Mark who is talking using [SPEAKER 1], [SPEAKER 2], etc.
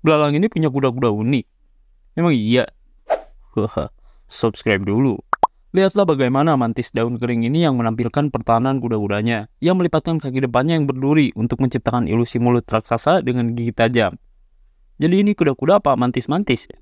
[SPEAKER 1] Belalang ini punya kuda-kuda unik. Memang iya? Subscribe dulu. Lihatlah bagaimana mantis daun kering ini yang menampilkan pertahanan kuda-kudanya, yang melipatkan kaki depannya yang berduri untuk menciptakan ilusi mulut raksasa dengan gigi tajam. Jadi ini kuda-kuda apa mantis-mantis ya?